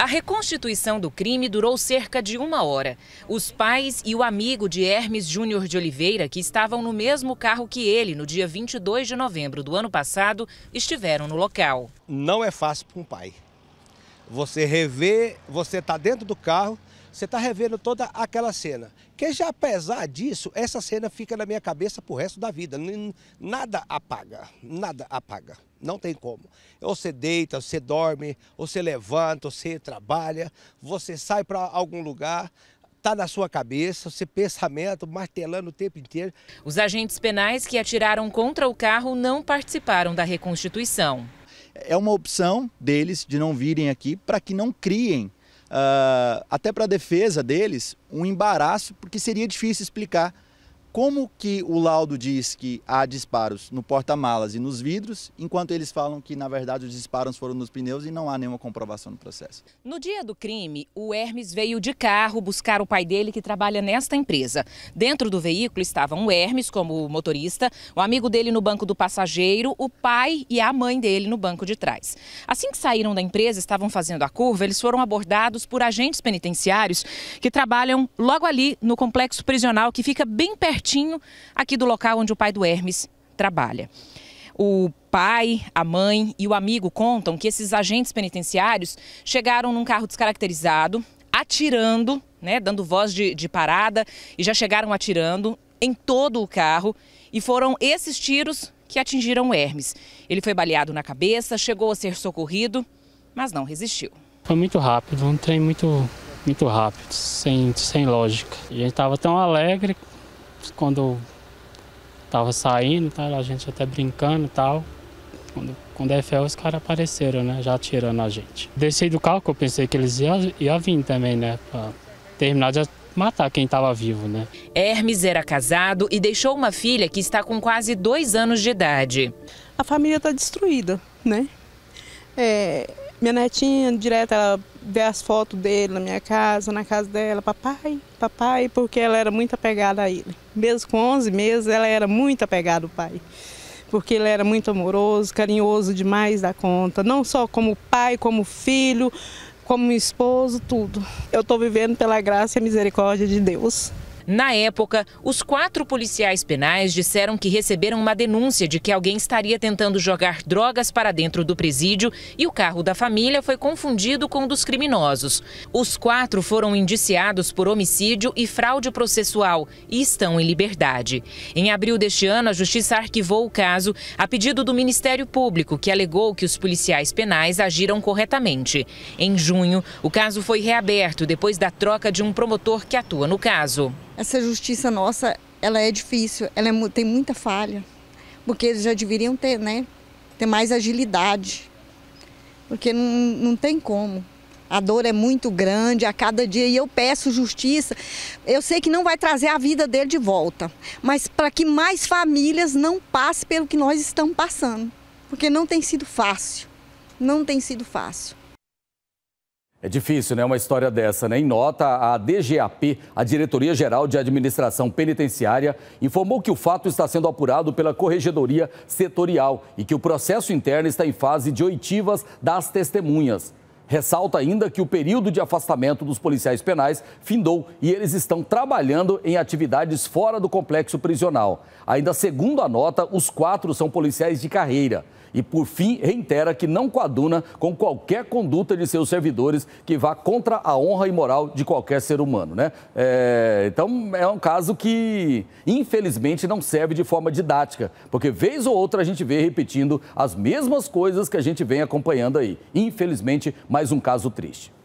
A reconstituição do crime durou cerca de uma hora. Os pais e o amigo de Hermes Júnior de Oliveira, que estavam no mesmo carro que ele no dia 22 de novembro do ano passado, estiveram no local. Não é fácil para um pai. Você rever, você está dentro do carro você está revendo toda aquela cena. Que já apesar disso, essa cena fica na minha cabeça pro resto da vida. Nada apaga, nada apaga. Não tem como. Ou você deita, você dorme, ou você levanta, ou você trabalha, você sai para algum lugar, está na sua cabeça, seu pensamento martelando o tempo inteiro. Os agentes penais que atiraram contra o carro não participaram da reconstituição. É uma opção deles de não virem aqui para que não criem uh, até para a defesa deles, um embaraço, porque seria difícil explicar como que o laudo diz que há disparos no porta-malas e nos vidros, enquanto eles falam que, na verdade, os disparos foram nos pneus e não há nenhuma comprovação no processo? No dia do crime, o Hermes veio de carro buscar o pai dele, que trabalha nesta empresa. Dentro do veículo estavam o Hermes, como motorista, o amigo dele no banco do passageiro, o pai e a mãe dele no banco de trás. Assim que saíram da empresa, estavam fazendo a curva, eles foram abordados por agentes penitenciários que trabalham logo ali no complexo prisional, que fica bem pertinho pertinho aqui do local onde o pai do Hermes trabalha. O pai, a mãe e o amigo contam que esses agentes penitenciários chegaram num carro descaracterizado, atirando, né, dando voz de, de parada, e já chegaram atirando em todo o carro. E foram esses tiros que atingiram Hermes. Ele foi baleado na cabeça, chegou a ser socorrido, mas não resistiu. Foi muito rápido, um trem muito, muito rápido, sem, sem lógica. E a gente estava tão alegre quando estava tava saindo, tá, a gente até brincando e tal. Quando, quando é fé, os caras apareceram, né? Já atirando a gente. Desci do carro que eu pensei que eles iam, iam vir também, né? Pra terminar de matar quem estava vivo, né? Hermes era casado e deixou uma filha que está com quase dois anos de idade. A família está destruída, né? É, minha netinha, direto, ela vê as fotos dele na minha casa, na casa dela, papai, papai, porque ela era muito apegada a ele mesmo com 11 meses, ela era muito apegada ao pai. Porque ele era muito amoroso, carinhoso demais da conta, não só como pai, como filho, como esposo, tudo. Eu estou vivendo pela graça e misericórdia de Deus. Na época, os quatro policiais penais disseram que receberam uma denúncia de que alguém estaria tentando jogar drogas para dentro do presídio e o carro da família foi confundido com o dos criminosos. Os quatro foram indiciados por homicídio e fraude processual e estão em liberdade. Em abril deste ano, a justiça arquivou o caso a pedido do Ministério Público, que alegou que os policiais penais agiram corretamente. Em junho, o caso foi reaberto depois da troca de um promotor que atua no caso essa justiça nossa, ela é difícil, ela é, tem muita falha, porque eles já deveriam ter, né, ter mais agilidade, porque não, não tem como. A dor é muito grande a cada dia e eu peço justiça. Eu sei que não vai trazer a vida dele de volta, mas para que mais famílias não passem pelo que nós estamos passando, porque não tem sido fácil. Não tem sido fácil. É difícil, né? Uma história dessa, né? Em nota, a DGAP, a Diretoria Geral de Administração Penitenciária, informou que o fato está sendo apurado pela Corregedoria Setorial e que o processo interno está em fase de oitivas das testemunhas. Ressalta ainda que o período de afastamento dos policiais penais findou e eles estão trabalhando em atividades fora do complexo prisional. Ainda segundo a nota, os quatro são policiais de carreira. E, por fim, reitera que não coaduna com qualquer conduta de seus servidores que vá contra a honra e moral de qualquer ser humano. Né? É, então, é um caso que, infelizmente, não serve de forma didática, porque vez ou outra a gente vê repetindo as mesmas coisas que a gente vem acompanhando aí. Infelizmente, mas mais um caso triste.